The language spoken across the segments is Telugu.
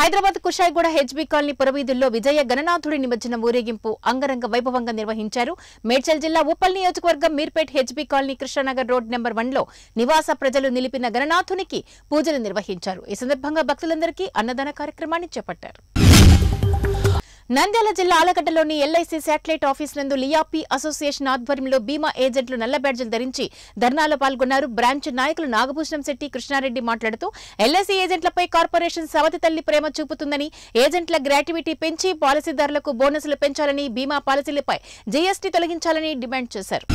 హైదరాబాద్ కుషాయిగూడ హెచ్బీ కాలనీ పురవీధుల్లో విజయ గణనాథుడి నిమజ్జనం ఊరేగింపు అంగరంగ వైభవంగా నిర్వహించారు మేడ్చల్ జిల్లా ఉప్పల్ నియోజకవర్గం Meerpet HB colony Krishnanagar road number one లో నివాస ప్రజలు నిలిపిన గణనాథునికి పూజలు నిర్వహించారు ఈ సందర్భంగా భక్తులందరికీ అన్నదాన కార్యక్రమాన్ని చేపట్టారు నంద్యాల జిల్లా ఆలగడ్డలోని ఎల్ఐసి శాటిలైట్ ఆఫీస్ నందు లియాపీ అసోసియేషన్ ఆధ్వర్యంలో బీమా ఏజెంట్లు నల్ల బ్యాడ్జీలు ధరించి ధర్నాలో పాల్గొన్నారు బ్రాంచ్ నాయకులు నాగభూషణం శెట్టి కృష్ణారెడ్డి మాట్లాడుతూ ఎల్ఐసి ఏజెంట్లపై కార్పొరేషన్ సవతి తల్లి ప్రేమ చూపుతుందని ఏజెంట్ల గ్రాట్యుటీ పెంచి పాలసీదారులకు బోనసులు పెంచాలని బీమా పాలసీలపై జీఎస్టీ తొలగించాలని డిమాండ్ చేశారు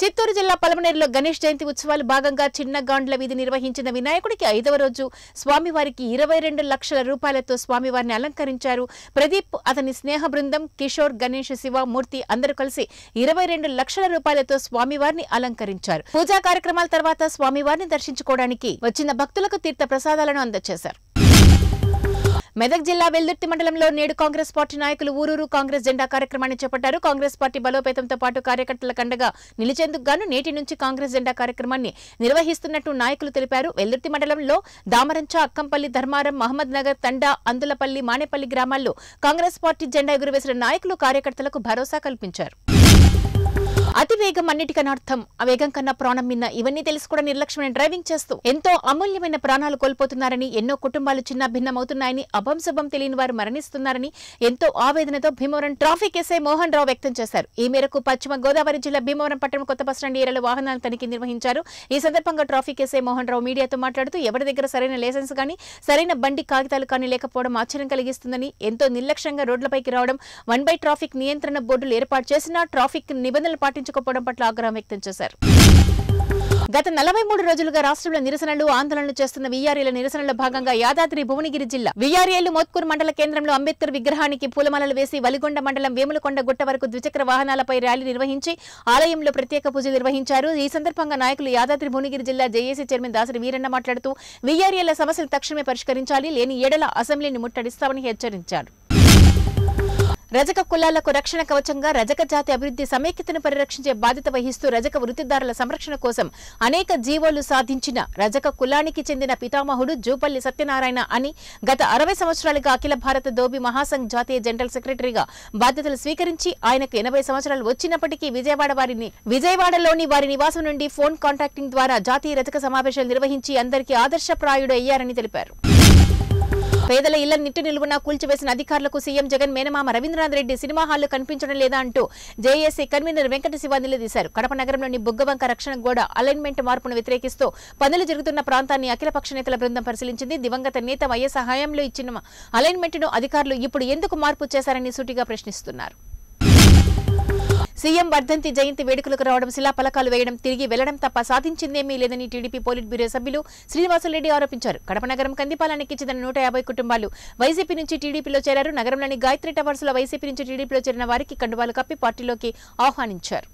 చిత్తూరు జిల్లా పలమనేరులో గణేష్ జయంతి ఉత్సవాలు భాగంగా చిన్న గాండ్ల వీధి నిర్వహించిన వినాయకుడికి ఐదవ రోజు స్వామివారికి ఇరవై రెండు లక్షల రూపాయలతో స్వామివారిని అలంకరించారు ప్రదీప్ అతని స్నేహ బృందం కిషోర్ గణేష్ శివ మూర్తి అందరూ కలిసి ఇరవై రెండు లక్షల రూపాయలతో స్వామివారిని అలంకరించారు పూజా కార్యక్రమాల తర్వాత స్వామివారిని దర్శించుకోవడానికి వచ్చిన భక్తులకు తీర్థ ప్రసాదాలను అందజేశారు మెదక్ జిల్లా వెల్దుర్తి మండలంలో నేడు కాంగ్రెస్ పార్టీ నాయకులు ఊరూరు కాంగ్రెస్ జెండా కార్యక్రమాన్ని చేపట్టారు కాంగ్రెస్ పార్టీ బలోపేతంతో పాటు కార్యకర్తల కండగా నిలిచేందుకు గాను నేటి నుంచి కాంగ్రెస్ జెండా కార్యక్రమాన్ని నిర్వహిస్తున్నట్టు నాయకులు తెలిపారు వెల్దుర్తి మండలంలో దామరంచ అక్కంపల్లి ధర్మారం మహమ్మద్ నగర్ తండా అందులపల్లి మానేపల్లి గ్రామాల్లో కాంగ్రెస్ పార్టీ జెండా ఎగురవేసిన నాయకులు కార్యకర్తలకు భరోసా కల్పించారు అతి వేగం అన్నిటికన అర్థం ఆ వేగం కన్నా ప్రాణం మిన్న ఇవన్నీ తెలిసి కూడా నిర్లక్ష్యమైన డ్రైవింగ్ చేస్తూ ఎంతో అమూల్యమైన ప్రాణాలు కోల్పోతున్నారని ఎన్నో కుటుంబాలు చిన్న భిన్నమవుతున్నాయని అభంశుభం తెలియని వారు మరణిస్తున్నారని ఎంతో ఆవేదనతో భీమవరం ట్రాఫిక్ ఎస్ఐ మోహన్ రావు వ్యక్తం చేశారు ఈ మేరకు పశ్చిమ గోదావరి జిల్లా భీమవరం పట్టణం కొత్త బస్ స్టాండ్ ఏరియాలో వాహనాల తనిఖీ నిర్వహించారు ఈ సందర్భంగా ట్రాఫిక్ ఎస్ఐ మోహన్ రావు మీడియాతో మాట్లాడుతూ ఎవరి దగ్గర సరైన లైసెన్స్ కానీ సరైన బండి కాగితాలు కానీ లేకపోవడం ఆశ్చర్యం కలిగిస్తుందని ఎంతో నిర్లక్ష్యంగా రోడ్లపైకి రావడం వన్ బై ట్రాఫిక్ నియంత్రణ బోర్డులు ఏర్పాటు చేసిన ట్రాఫిక్ నిబంధనలు పాటించారు పట్టించుకోవడం పట్ల ఆగ్రహం వ్యక్తం చేశారు గత నలభై మూడు రోజులుగా రాష్ట్రంలో నిరసనలు ఆందోళనలు చేస్తున్న వీఆర్ఏల నిరసనలో భాగంగా యాదాద్రి భువనగిరి జిల్లా వీఆర్ఏలు మోత్కూర్ మండల కేంద్రంలో అంబేద్కర్ విగ్రహానికి పూలమాలలు వేసి వలిగొండ మండలం వేములకొండ గుట్ట వరకు ద్విచక్ర వాహనాలపై ర్యాలీ నిర్వహించి ఆలయంలో ప్రత్యేక పూజ నిర్వహించారు ఈ సందర్భంగా నాయకులు యాదాద్రి భువనగిరి జిల్లా జేఏసీ చైర్మన్ దాసరి వీరన్న మాట్లాడుతూ వీఆర్ఏల సమస్యలు తక్షణమే పరిష్కరించాలి లేని ఏడల అసెంబ్లీని ముట్టడిస్తామని హెచ్చరించారు రజక కులాలకు రక్షణ కవచంగా రజక జాతి అభివృద్ధి సమైక్యతను పరిరక్షించే బాధ్యత వహిస్తూ రజక వృత్తిదారుల సంరక్షణ కోసం అనేక జీవోలు సాధించిన రజక కులానికి చెందిన పితామహుడు జూపల్లి సత్యనారాయణ అని గత అరవై సంవత్సరాలుగా అఖిల భారత దోబి మహాసంఘ్ జాతీయ జనరల్ సెక్రటరీగా బాధ్యతలు స్వీకరించి ఆయనకు ఎనభై సంవత్సరాలు వచ్చినప్పటికీ విజయవాడ వారిని విజయవాడలోని వారి నివాసం నుండి ఫోన్ కాంటాక్టింగ్ ద్వారా జాతీయ రజక సమావేశాలు నిర్వహించి అందరికీ ఆదర్శప్రాయుడు అయ్యారని తెలిపారు పేదల ఇళ్ల నిట్టు నిలువునా కూల్చివేసిన అధికారులకు సీఎం జగన్ మేనమామ రవీంద్రనాథ్ రెడ్డి సినిమా హాల్ కనిపించడం లేదా అంటూ జేఏసీ కన్వీనర్ వెంకట శివ నిలదీశారు కడప నగరంలోని బుగ్గవంక రక్షణ గోడ అలైన్మెంట్ మార్పును వ్యతిరేకిస్తూ పనులు జరుగుతున్న ప్రాంతాన్ని అఖిలపక్ష నేతల బృందం పరిశీలించింది దివంగత నేత వైఎస్ సహాయంలో ఇచ్చిన అలైన్మెంట్ను అధికారులు ఇప్పుడు ఎందుకు మార్పు చేశారని సూటిగా ప్రశ్నిస్తున్నారు సీఎం వర్ధంతి జయంతి వేడుకలకు రావడం శిలాఫలకాలు వేయడం తిరిగి వెళ్లడం తప్ప సాధించిందేమీ లేదని టీడీపీ పోలిట్ బ్యూరో సభ్యులు శ్రీనివాసరెడ్డి ఆరోపించారు కడప నగరం కందిపాలానికి చెందిన నూట కుటుంబాలు వైసీపీ నుంచి టీడీపీలో చేరారు నగరంలోని గాయత్రి టవర్స్ లో వైసీపీ నుంచి టీడీపీలో చేరిన వారికి కండువాలు కప్పి పార్టీలోకి ఆహ్వానించారు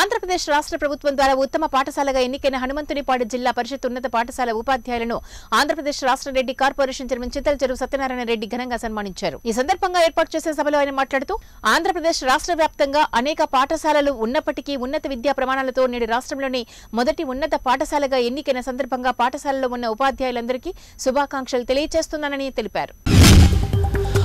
ఆంధ్రప్రదేశ్ రాష్ట్ర ప్రభుత్వం ద్వారా ఉత్తమ పాఠశాలగా ఎన్నికైన హనుమంతునిపాడు జిల్లా పరిషత్ ఉన్నత పాఠశాల ఉపాధ్యాయులను ఆంధ్రప్రదేశ్ రాష్ట రెడ్డి కార్పొరేషన్ చైర్మన్ చింతల చెరువు సత్యనారాయణ రెడ్డి ఘనంగా సన్మానించారు ఈ సందర్భంగా ఏర్పాటు చేసిన సభలో ఆయన మాట్లాడుతూ ఆంధ్రప్రదేశ్ రాష్ట్ర వ్యాప్తంగా అనేక పాఠశాలలు ఉన్నప్పటికీ ఉన్నత విద్యా ప్రమాణాలతో నేడు రాష్ట్రంలోని మొదటి ఉన్నత పాఠశాలగా ఎన్నికైన సందర్భంగా పాఠశాలలో ఉన్న ఉపాధ్యాయులందరికీ శుభాకాంక్షలు తెలియజేస్తున్నానని తెలిపారు